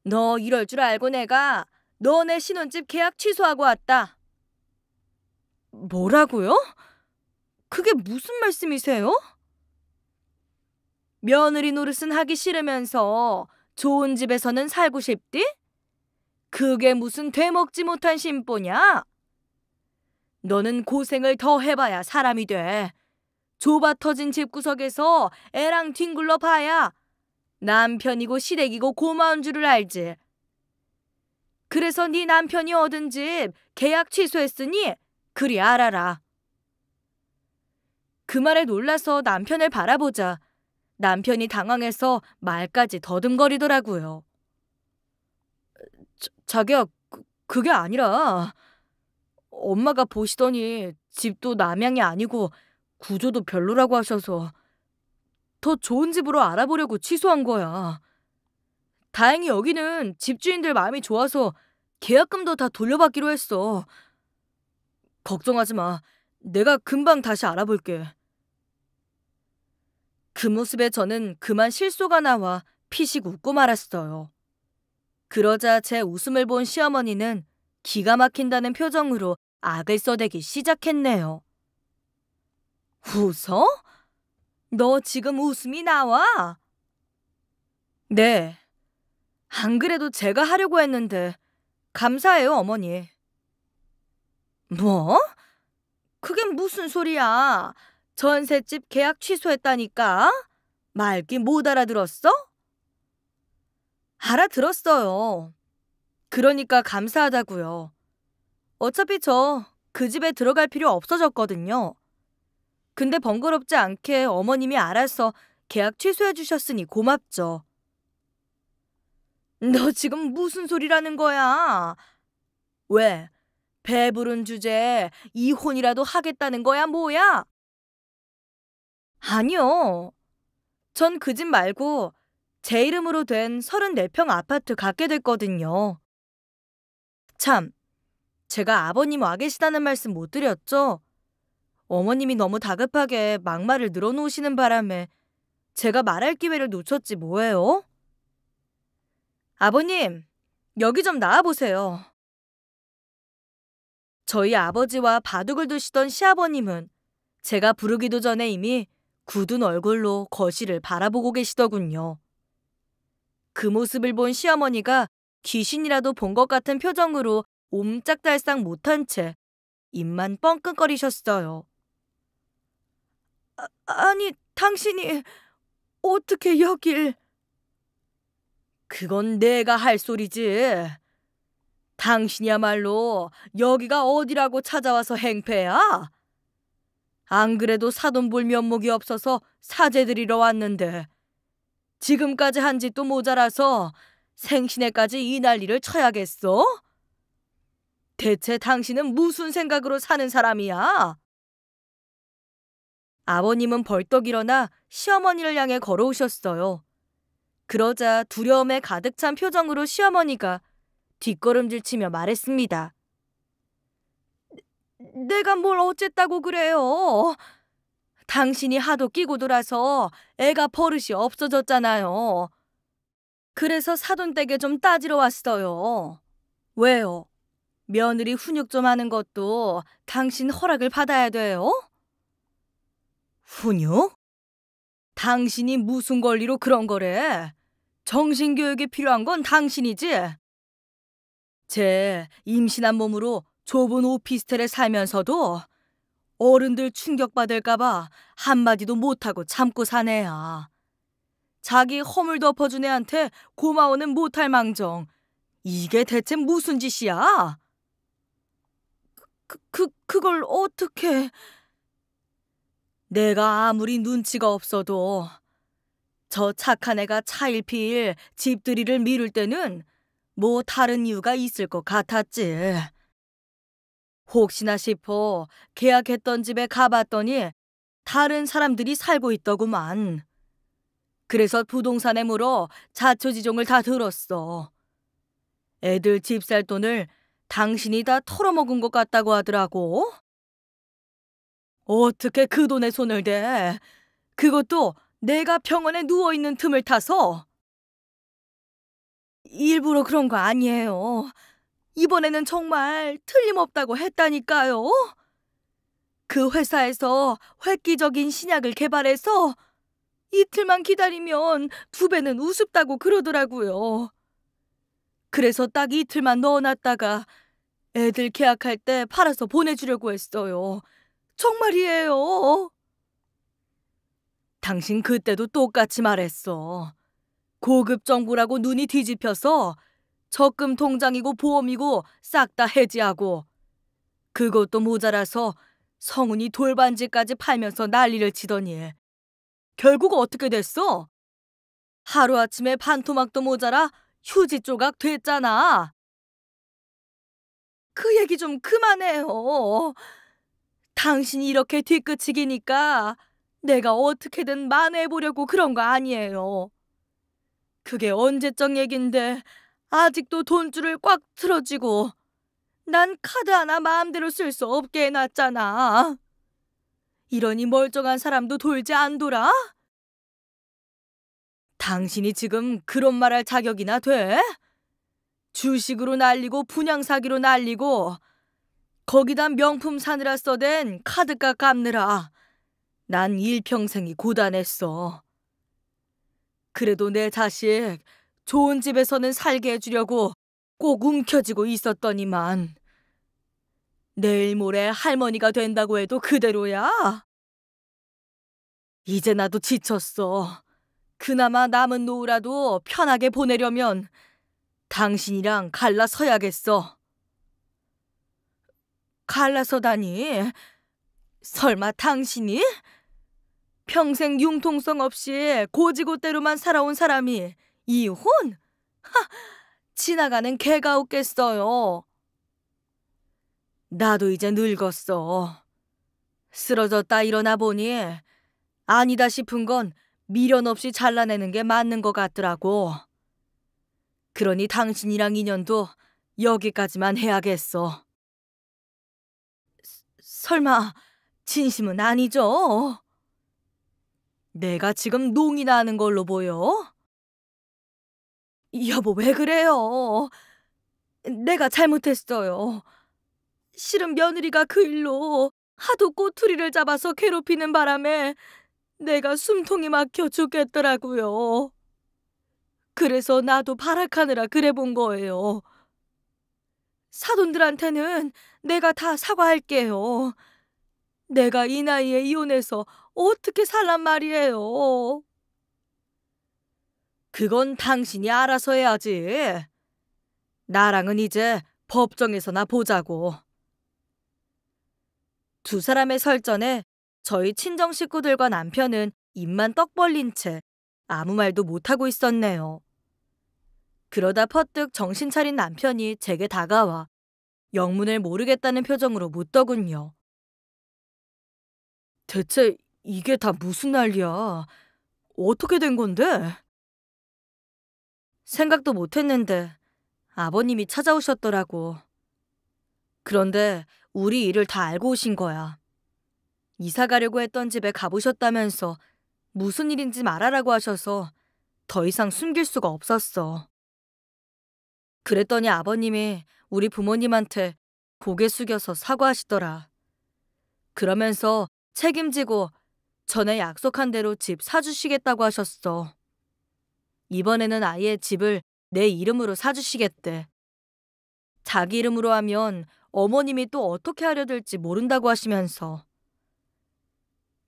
너 이럴 줄 알고 내가 너네 신혼집 계약 취소하고 왔다. 뭐라고요? 그게 무슨 말씀이세요? 며느리 노릇은 하기 싫으면서 좋은 집에서는 살고 싶디? 그게 무슨 되먹지 못한 심보냐? 너는 고생을 더 해봐야 사람이 돼. 좁아 터진 집구석에서 애랑 뒹굴러 봐야 남편이고 시댁이고 고마운 줄을 알지. 그래서 네 남편이 얻은 집 계약 취소했으니 그리 알아라. 그 말에 놀라서 남편을 바라보자. 남편이 당황해서 말까지 더듬거리더라고요. 자, 자기야, 그, 그게 아니라 엄마가 보시더니 집도 남양이 아니고 구조도 별로라고 하셔서 더 좋은 집으로 알아보려고 취소한 거야. 다행히 여기는 집주인들 마음이 좋아서 계약금도 다 돌려받기로 했어. 걱정하지 마. 내가 금방 다시 알아볼게. 그 모습에 저는 그만 실소가 나와 피식 웃고 말았어요. 그러자 제 웃음을 본 시어머니는 기가 막힌다는 표정으로 악을 써대기 시작했네요. 웃어? 너 지금 웃음이 나와? 네. 안 그래도 제가 하려고 했는데 감사해요, 어머니. 뭐? 그게 무슨 소리야? 전셋집 계약 취소했다니까? 말귀 못 알아들었어? 알아들었어요. 그러니까 감사하다고요. 어차피 저 그 집에 들어갈 필요 없어졌거든요. 근데 번거롭지 않게 어머님이 알아서 계약 취소해 주셨으니 고맙죠. 너 지금 무슨 소리라는 거야? 왜? 배부른 주제에 이혼이라도 하겠다는 거야, 뭐야? 아니요. 전 그 집 말고 제 이름으로 된 34평 아파트 갖게 됐거든요. 참, 제가 아버님 와 계시다는 말씀 못 드렸죠? 어머님이 너무 다급하게 막말을 늘어놓으시는 바람에 제가 말할 기회를 놓쳤지 뭐예요? 아버님, 여기 좀 나와보세요. 저희 아버지와 바둑을 두시던 시아버님은 제가 부르기도 전에 이미 굳은 얼굴로 거실을 바라보고 계시더군요. 그 모습을 본 시어머니가 귀신이라도 본 것 같은 표정으로 옴짝달싹 못한 채 입만 뻥끗거리셨어요. 아, 아니, 당신이 어떻게 여길... 그건 내가 할 소리지. 당신이야말로 여기가 어디라고 찾아와서 행패야? 안 그래도 사돈볼 면목이 없어서 사제드리러 왔는데 지금까지 한 짓도 모자라서 생신에까지 이 난리를 쳐야겠어? 대체 당신은 무슨 생각으로 사는 사람이야? 아버님은 벌떡 일어나 시어머니를 향해 걸어오셨어요. 그러자 두려움에 가득 찬 표정으로 시어머니가 뒷걸음질 치며 말했습니다. 내가 뭘 어쨌다고 그래요? 당신이 하도 끼고 돌아서 애가 버릇이 없어졌잖아요. 그래서 사돈 댁에 좀 따지러 왔어요. 왜요? 며느리 훈육 좀 하는 것도 당신 허락을 받아야 돼요? 훈육? 당신이 무슨 권리로 그런 거래? 정신교육이 필요한 건 당신이지? 제 임신한 몸으로 좁은 오피스텔에 살면서도 어른들 충격받을까봐 한마디도 못하고 참고 사내야. 자기 허물 덮어준 애한테 고마워는 못할 망정. 이게 대체 무슨 짓이야? 그, 그, 그, 그걸 어떻게... 내가 아무리 눈치가 없어도 저 착한 애가 차일피일 집들이를 미룰 때는 뭐 다른 이유가 있을 것 같았지. 혹시나 싶어 계약했던 집에 가봤더니 다른 사람들이 살고 있더구만. 그래서 부동산에 물어 자초지종을 다 들었어. 애들 집 살 돈을 당신이 다 털어먹은 것 같다고 하더라고. 어떻게 그 돈에 손을 대? 그것도 내가 병원에 누워있는 틈을 타서? 일부러 그런 거 아니에요. 이번에는 정말 틀림없다고 했다니까요. 그 회사에서 획기적인 신약을 개발해서 이틀만 기다리면 두 배는 우습다고 그러더라고요. 그래서 딱 이틀만 넣어놨다가 애들 계약할 때 팔아서 보내주려고 했어요. 정말이에요. 당신 그때도 똑같이 말했어. 고급 정보라고 눈이 뒤집혀서 적금 통장이고 보험이고 싹 다 해지하고 그것도 모자라서 성훈이 돌반지까지 팔면서 난리를 치더니 결국 어떻게 됐어? 하루아침에 반토막도 모자라 휴지 조각 됐잖아. 그 얘기 좀 그만해요. 당신이 이렇게 뒤끝이기니까 내가 어떻게든 만회해보려고 그런 거 아니에요. 그게 언제적 얘긴데 아직도 돈줄을 꽉 틀어지고 난 카드 하나 마음대로 쓸 수 없게 해놨잖아. 이러니 멀쩡한 사람도 돌지 안 돌아? 당신이 지금 그런 말할 자격이나 돼? 주식으로 날리고 분양 사기로 날리고 거기다 명품 사느라 써댄 카드값 갚느라 난 일평생이 고단했어. 그래도 내 자식 좋은 집에서는 살게 해주려고 꼭 움켜쥐고 있었더니만. 내일 모레 할머니가 된다고 해도 그대로야. 이제 나도 지쳤어. 그나마 남은 노후라도 편하게 보내려면 당신이랑 갈라서야겠어. 갈라서다니? 설마 당신이? 평생 융통성 없이 고지고대로만 살아온 사람이 이혼? 하! 지나가는 개가 웃겠어요. 나도 이제 늙었어. 쓰러졌다 일어나 보니 아니다 싶은 건 미련 없이 잘라내는 게 맞는 것 같더라고. 그러니 당신이랑 인연도 여기까지만 해야겠어. 설마 진심은 아니죠? 내가 지금 농이 나는 걸로 보여? 여보, 왜 그래요? 내가 잘못했어요. 실은 며느리가 그 일로 하도 꼬투리를 잡아서 괴롭히는 바람에 내가 숨통이 막혀 죽겠더라고요. 그래서 나도 발악하느라 그래 본 거예요. 사돈들한테는 내가 다 사과할게요. 내가 이 나이에 이혼해서 어떻게 살란 말이에요. 그건 당신이 알아서 해야지. 나랑은 이제 법정에서나 보자고. 두 사람의 설전에 저희 친정 식구들과 남편은 입만 떡 벌린 채 아무 말도 못하고 있었네요. 그러다 퍼뜩 정신 차린 남편이 제게 다가와 영문을 모르겠다는 표정으로 묻더군요. 대체 이게 다 무슨 난리야? 어떻게 된 건데? 생각도 못했는데 아버님이 찾아오셨더라고. 그런데 우리 일을 다 알고 오신 거야. 이사 가려고 했던 집에 가보셨다면서 무슨 일인지 말하라고 하셔서 더 이상 숨길 수가 없었어. 그랬더니 아버님이 우리 부모님한테 고개 숙여서 사과하시더라. 그러면서 책임지고 전에 약속한 대로 집 사주시겠다고 하셨어. 이번에는 아예 집을 내 이름으로 사주시겠대. 자기 이름으로 하면 어머님이 또 어떻게 하려 들지 모른다고 하시면서.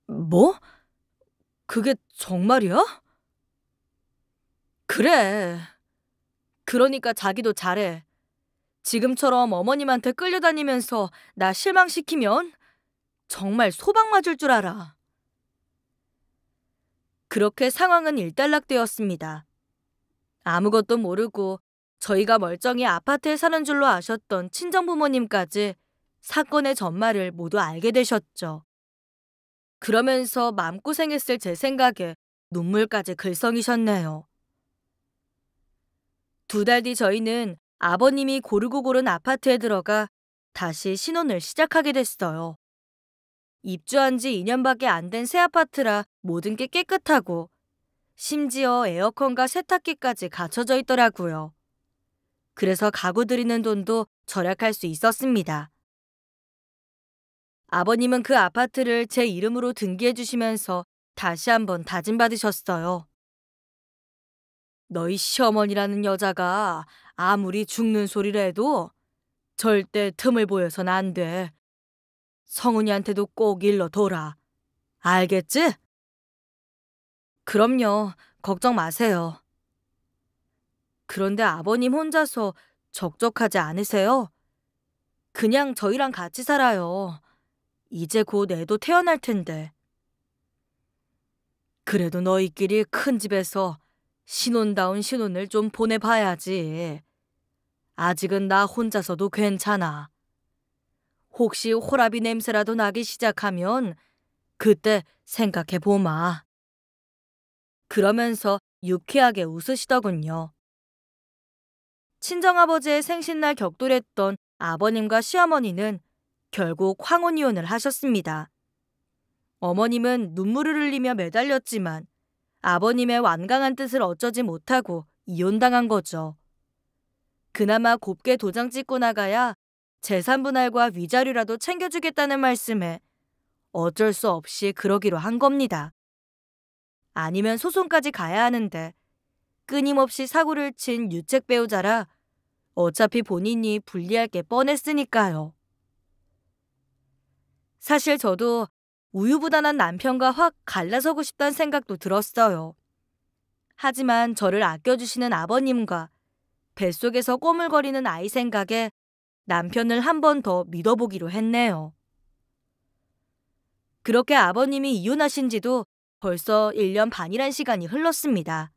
뭐? 그게 정말이야? 그래. 그러니까 자기도 잘해. 지금처럼 어머님한테 끌려다니면서 나 실망시키면 정말 소방 맞을 줄 알아. 그렇게 상황은 일단락되었습니다. 아무것도 모르고 저희가 멀쩡히 아파트에 사는 줄로 아셨던 친정부모님까지 사건의 전말을 모두 알게 되셨죠. 그러면서 마음고생했을 제 생각에 눈물까지 글썽이셨네요. 두 달 뒤 저희는 아버님이 고르고 고른 아파트에 들어가 다시 신혼을 시작하게 됐어요. 입주한 지 2년밖에 안 된 새 아파트라 모든 게 깨끗하고 심지어 에어컨과 세탁기까지 갖춰져 있더라고요. 그래서 가구 들이는 돈도 절약할 수 있었습니다. 아버님은 그 아파트를 제 이름으로 등기해 주시면서 다시 한번 다짐받으셨어요. 너희 시어머니라는 여자가 아무리 죽는 소리를 해도 절대 틈을 보여서는안 돼. 성훈이한테도꼭 일러 둬라. 알겠지? 그럼요. 걱정 마세요. 그런데 아버님 혼자서 적적하지 않으세요? 그냥 저희랑 같이 살아요. 이제 곧 애도 태어날 텐데. 그래도 너희끼리 큰 집에서 신혼다운 신혼을 좀 보내봐야지. 아직은 나 혼자서도 괜찮아. 혹시 호라비 냄새라도 나기 시작하면 그때 생각해보마. 그러면서 유쾌하게 웃으시더군요. 친정아버지의 생신날 격돌했던 아버님과 시어머니는 결국 황혼이혼을 하셨습니다. 어머님은 눈물을 흘리며 매달렸지만 아버님의 완강한 뜻을 어쩌지 못하고 이혼당한 거죠. 그나마 곱게 도장 찍고 나가야 재산분할과 위자료라도 챙겨주겠다는 말씀에 어쩔 수 없이 그러기로 한 겁니다. 아니면 소송까지 가야 하는데 끊임없이 사고를 친 유책 배우자라 어차피 본인이 불리할 게 뻔했으니까요. 사실 저도 우유부단한 남편과 확 갈라서고 싶다는 생각도 들었어요. 하지만 저를 아껴주시는 아버님과 뱃속에서 꼬물거리는 아이 생각에 남편을 한 번 더 믿어보기로 했네요. 그렇게 아버님이 이혼하신 지도 벌써 1년 반이란 시간이 흘렀습니다.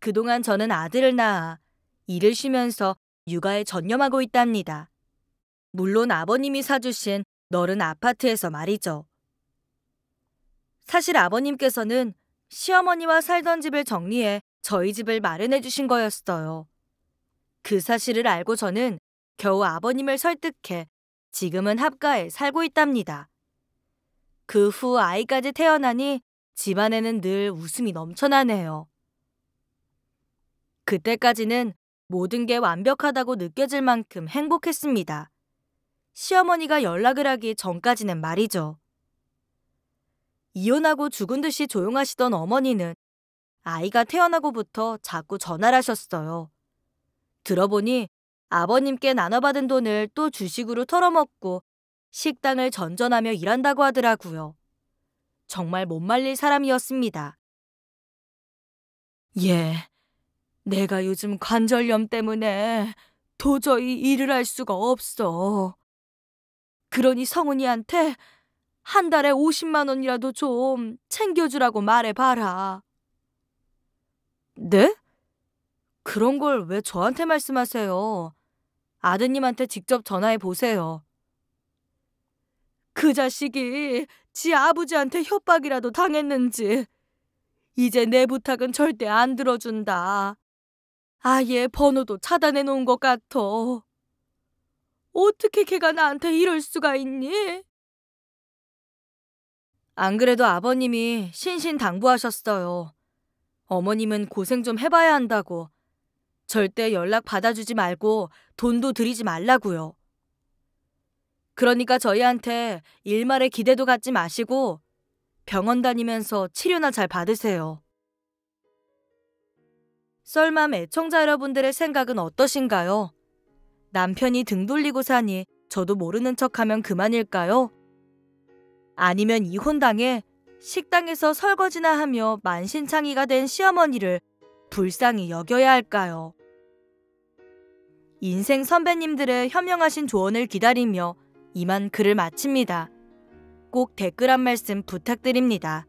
그동안 저는 아들을 낳아 일을 쉬면서 육아에 전념하고 있답니다. 물론 아버님이 사주신 너른 아파트에서 말이죠. 사실 아버님께서는 시어머니와 살던 집을 정리해 저희 집을 마련해 주신 거였어요. 그 사실을 알고 저는 겨우 아버님을 설득해 지금은 합가에 살고 있답니다. 그 후 아이까지 태어나니 집안에는 늘 웃음이 넘쳐나네요. 그때까지는 모든 게 완벽하다고 느껴질 만큼 행복했습니다. 시어머니가 연락을 하기 전까지는 말이죠. 이혼하고 죽은 듯이 조용하시던 어머니는 아이가 태어나고부터 자꾸 전화를 하셨어요. 들어보니 아버님께 나눠받은 돈을 또 주식으로 털어먹고 식당을 전전하며 일한다고 하더라고요. 정말 못 말릴 사람이었습니다. 예, 내가 요즘 관절염 때문에 도저히 일을 할 수가 없어. 그러니 성훈이한테한 달에 50만 원이라도 좀 챙겨주라고 말해봐라. 네? 그런 걸 왜 저한테 말씀하세요? 아드님한테 직접 전화해 보세요. 그 자식이 지 아버지한테 협박이라도 당했는지. 이제 내 부탁은 절대 안 들어준다. 아예 번호도 차단해 놓은 것 같아. 어떻게 걔가 나한테 이럴 수가 있니? 안 그래도 아버님이 신신당부하셨어요. 어머님은 고생 좀 해봐야 한다고. 절대 연락 받아주지 말고 돈도 드리지 말라고요. 그러니까 저희한테 일말의 기대도 갖지 마시고 병원 다니면서 치료나 잘 받으세요. 썰맘 애청자 여러분들의 생각은 어떠신가요? 남편이 등 돌리고 사니 저도 모르는 척하면 그만일까요? 아니면 이혼당해 식당에서 설거지나 하며 만신창이가 된 시어머니를 불쌍히 여겨야 할까요? 인생 선배님들의 현명하신 조언을 기다리며 이만 글을 마칩니다. 꼭 댓글 한 말씀 부탁드립니다.